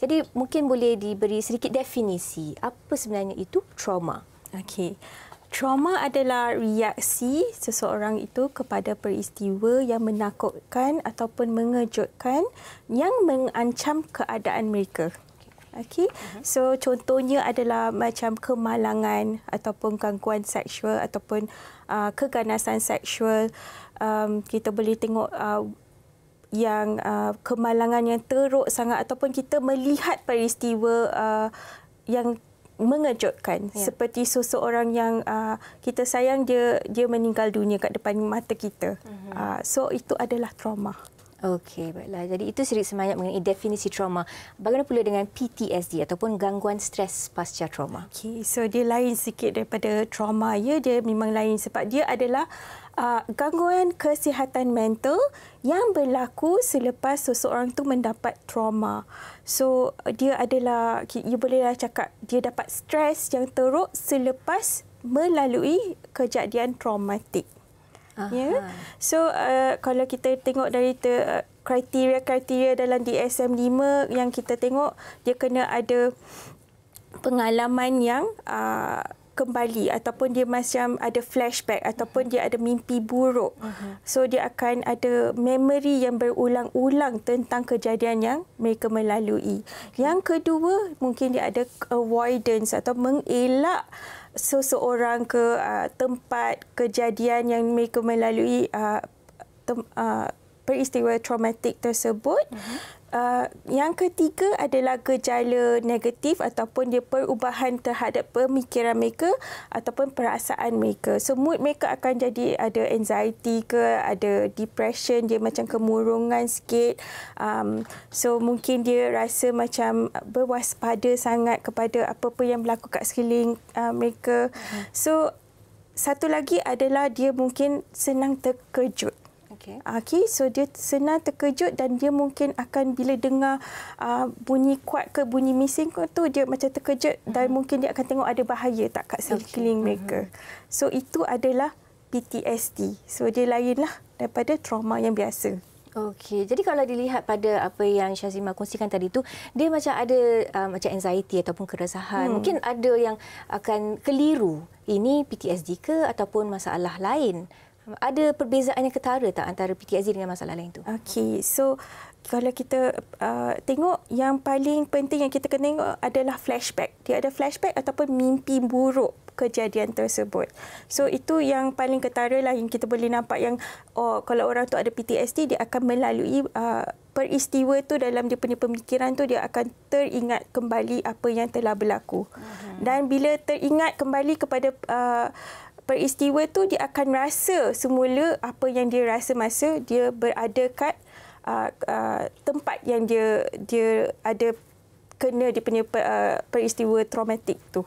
Jadi mungkin boleh diberi sedikit definisi apa sebenarnya itu trauma. Okey. Trauma adalah reaksi seseorang itu kepada peristiwa yang menakutkan ataupun mengejutkan yang mengancam keadaan mereka. Okey. Mhm. So contohnya adalah macam kemalangan ataupun gangguan seksual ataupun uh, keganasan seksual. Um, kita boleh tengok uh, yang uh, kemalangan yang teruk sangat ataupun kita melihat peristiwa uh, yang mengejutkan ya. seperti seseorang yang uh, kita sayang dia dia meninggal dunia kat depan mata kita. Uh-huh. Uh, so itu adalah trauma. Okey, baiklah. Jadi itu sedikit semayat mengenai definisi trauma. Bagaimana pula dengan PTSD ataupun gangguan stres pasca trauma? Okey, so dia lain sikit daripada trauma. Ya, dia memang lain sebab dia adalah uh, gangguan kesihatan mental yang berlaku selepas seseorang tu mendapat trauma. So dia adalah, you bolehlah cakap dia dapat stres yang teruk selepas melalui kejadian traumatik. Aha. ya so uh, kalau kita tengok dari ter, uh, kriteria-kriteria dalam DSM-5 yang kita tengok dia kena ada pengalaman yang uh, kembali ataupun dia macam ada flashback ataupun dia ada mimpi buruk. Uh-huh. So dia akan ada memory yang berulang-ulang tentang kejadian yang mereka melalui. Okay. Yang kedua mungkin dia ada avoidance atau mengelak uh, seseorang ke uh, tempat kejadian yang mereka melalui uh, tem, uh, peristiwa traumatik tersebut. Uh-huh. Uh, yang ketiga adalah gejala negatif ataupun dia perubahan terhadap pemikiran mereka ataupun perasaan mereka. So mood mereka akan jadi ada anxiety ke, ada depression, dia macam kemurungan sikit. Um, so mungkin dia rasa macam berwaspada sangat kepada apa-apa yang berlaku kat sekeliling uh, mereka. Mhm. So satu lagi adalah dia mungkin senang terkejut. Okay. Ah, okay, so dia senang terkejut dan dia mungkin akan bila dengar uh, bunyi kuat ke bunyi mesin ke tu dia macam terkejut mm-hmm. dan mhm. mungkin dia akan tengok ada bahaya tak kat sekeliling okay. Mhm. mereka. Mm-hmm. So itu adalah PTSD. So dia lainlah daripada trauma yang biasa. Okey, jadi kalau dilihat pada apa yang Syazima kongsikan tadi tu, dia macam ada uh, macam anxiety ataupun keresahan. Hmm. Mungkin ada yang akan keliru. Ini PTSD ke ataupun masalah lain? Ada perbezaan yang ketara tak antara PTSD dengan masalah lain tu? Okey, so kalau kita uh, tengok yang paling penting yang kita kena tengok adalah flashback. Dia ada flashback ataupun mimpi buruk kejadian tersebut. So itu yang paling ketara lah yang kita boleh nampak yang oh, kalau orang tu ada PTSD dia akan melalui uh, peristiwa tu dalam dia punya pemikiran tu dia akan teringat kembali apa yang telah berlaku. Mhm. Dan bila teringat kembali kepada uh, peristiwa tu dia akan merasa semula apa yang dia rasa masa dia berada kat uh, uh, tempat yang dia dia ada kena dia punya uh, peristiwa traumatik tu.